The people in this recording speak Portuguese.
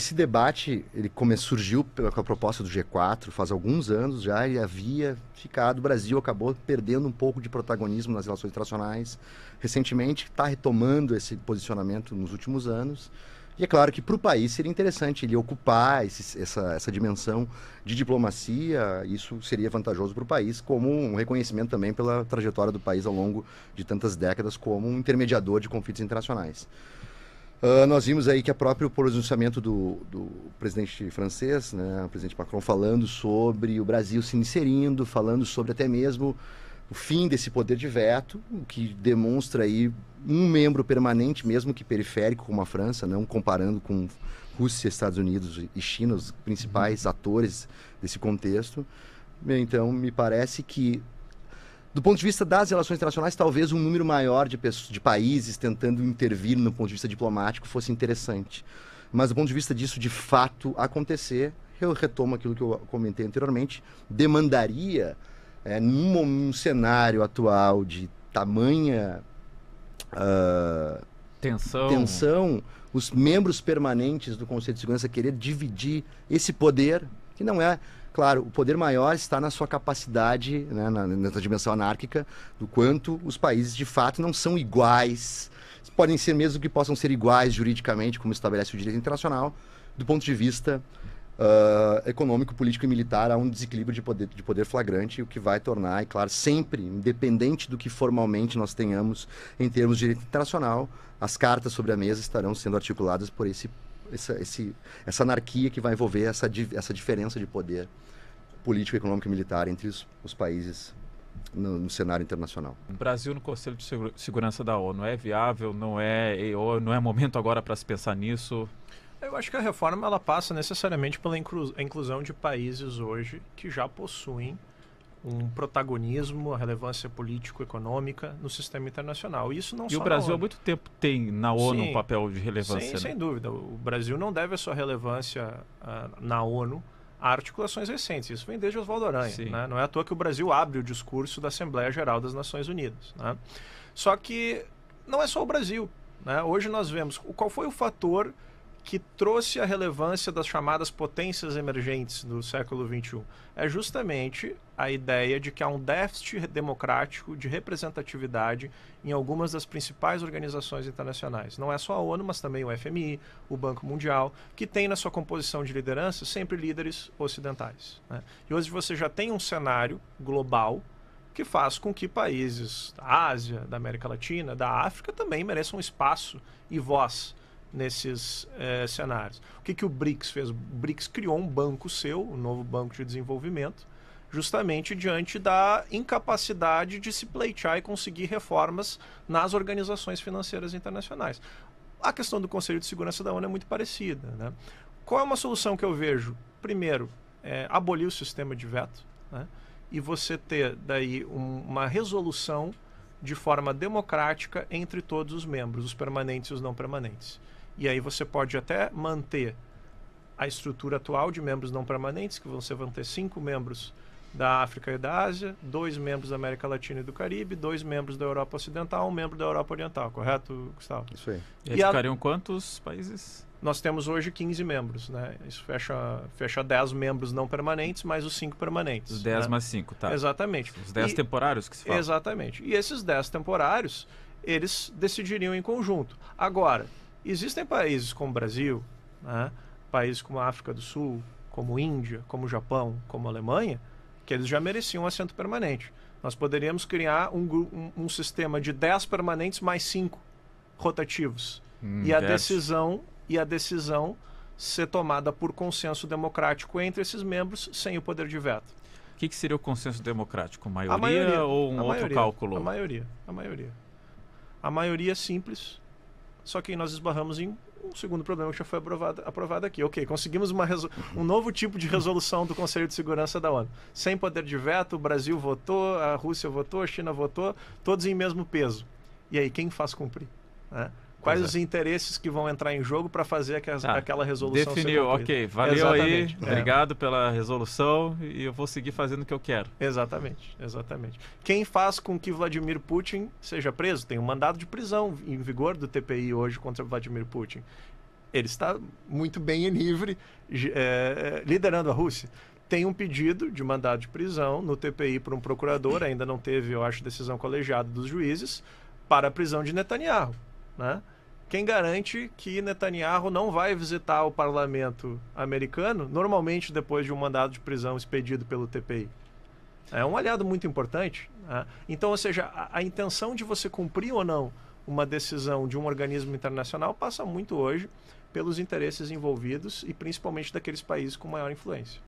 esse debate ele come, surgiu pela, com a proposta do G4 faz alguns anos já e havia ficado. O Brasil acabou perdendo um pouco de protagonismo nas relações internacionais. Recentemente está retomando esse posicionamento nos últimos anos. E é claro que para o país seria interessante ele ocupar esse, essa, essa dimensão de diplomacia, isso seria vantajoso para o país, como um reconhecimento também pela trajetória do país ao longo de tantas décadas como um intermediador de conflitos internacionais. Uh, nós vimos aí que o próprio pronunciamento do, do, presidente francês, né, o presidente Macron, falando sobre o Brasil se inserindo, falando sobre até mesmo o fim desse poder de veto, o que demonstra aí um membro permanente, mesmo que periférico, como a França, não comparando com Rússia, Estados Unidos e China, os principais uhum. atores desse contexto. Então, me parece que do ponto de vista das relações internacionais, talvez um número maior de, pessoas, de países tentando intervir no ponto de vista diplomático fosse interessante. Mas do ponto de vista disso de fato acontecer, eu retomo aquilo que eu comentei anteriormente, demandaria, é, num, num cenário atual de tamanha uh, tensão. tensão, os membros permanentes do Conselho de Segurança querer dividir esse poder, que não é Claro, o poder maior está na sua capacidade, né, na, dimensão anárquica, do quanto os países de fato não são iguais. Podem ser mesmo que possam ser iguais juridicamente, como estabelece o direito internacional, do ponto de vista uh, econômico, político e militar, há um desequilíbrio de poder, de poder flagrante, o que vai tornar, é claro, sempre, independente do que formalmente nós tenhamos em termos de direito internacional, as cartas sobre a mesa estarão sendo articuladas por esse essa, esse, essa anarquia que vai envolver essa, essa diferença de poder político, econômico e militar entre os, os países no, no, cenário internacional. Brasil no Conselho de Segurança da ONU é viável? Não é? é não é momento agora para se pensar nisso? Eu acho que a reforma ela passa necessariamente pela inclusão de países hoje que já possuem um protagonismo, a relevância político-econômica no sistema internacional. Isso não e o Brasil há muito tempo tem na ONU Sim, um papel de relevância. Sem, né? sem dúvida. O Brasil não deve a sua relevância uh, na ONU a articulações recentes. Isso vem desde Oswaldo Aranha. Né? Não é à toa que o Brasil abre o discurso da Assembleia Geral das Nações Unidas. Né? Só que não é só o Brasil. Né? Hoje nós vemos qual foi o fator que trouxe a relevância das chamadas potências emergentes do século XXI? É justamente a ideia de que há um déficit democrático de representatividade em algumas das principais organizações internacionais. Não é só a ONU, mas também o FMI, o Banco Mundial, que tem na sua composição de liderança sempre líderes ocidentais. Né? E hoje você já tem um cenário global que faz com que países da Ásia, da América Latina, da África também mereçam espaço e voz nesses é, cenários. O que, que o BRICS fez? O BRICS criou um banco seu, um novo banco de desenvolvimento, justamente diante da incapacidade de se pleitear e conseguir reformas nas organizações financeiras internacionais. A questão do Conselho de Segurança da ONU é muito parecida. Né? Qual é uma solução que eu vejo? Primeiro, é, abolir o sistema de veto né? e você ter daí um, uma resolução de forma democrática entre todos os membros, os permanentes e os não permanentes. E aí você pode até manter a estrutura atual de membros não permanentes, que você vão ter cinco membros da África e da Ásia, dois membros da América Latina e do Caribe, dois membros da Europa Ocidental, um membro da Europa Oriental, correto, Gustavo? Isso aí. E, e ficariam quantos países? Nós temos hoje 15 membros, né? Isso fecha, fecha 10 membros não permanentes, mais os 5 permanentes. Os 10 né? mais 5, tá. Exatamente. Os 10 e... temporários que se fala. Exatamente. E esses 10 temporários, eles decidiriam em conjunto. Agora, Existem países como o Brasil, né, países como a África do Sul, como Índia, como Japão, como Alemanha, que eles já mereciam um assento permanente. Nós poderíamos criar um, um, um sistema de 10 permanentes mais 5 rotativos. Hum, e a decisão e a decisão ser tomada por consenso democrático entre esses membros sem o poder de veto. O que, que seria o consenso democrático? Maioria, a maioria ou um outro maioria, cálculo? A maioria, a maioria. A maioria simples só que nós esbarramos em um segundo problema que já foi aprovado, aprovado aqui. Ok, conseguimos uma um novo tipo de resolução do Conselho de Segurança da ONU. Sem poder de veto, o Brasil votou, a Rússia votou, a China votou, todos em mesmo peso. E aí, quem faz cumprir? Né? Quais os é. interesses que vão entrar em jogo para fazer ah, aquela resolução? Definiu, ok. Valeu exatamente. aí, é. obrigado pela resolução e eu vou seguir fazendo o que eu quero. Exatamente, exatamente. Quem faz com que Vladimir Putin seja preso? Tem um mandado de prisão em vigor do TPI hoje contra Vladimir Putin. Ele está muito bem e livre, é, liderando a Rússia tem um pedido de mandado de prisão no TPI para um procurador, ainda não teve, eu acho, decisão colegiada dos juízes, para a prisão de Netanyahu né? Quem garante que Netanyahu não vai visitar o parlamento americano, normalmente depois de um mandado de prisão expedido pelo TPI? É um aliado muito importante. Né? Então, ou seja, a, a intenção de você cumprir ou não uma decisão de um organismo internacional passa muito hoje pelos interesses envolvidos e principalmente daqueles países com maior influência.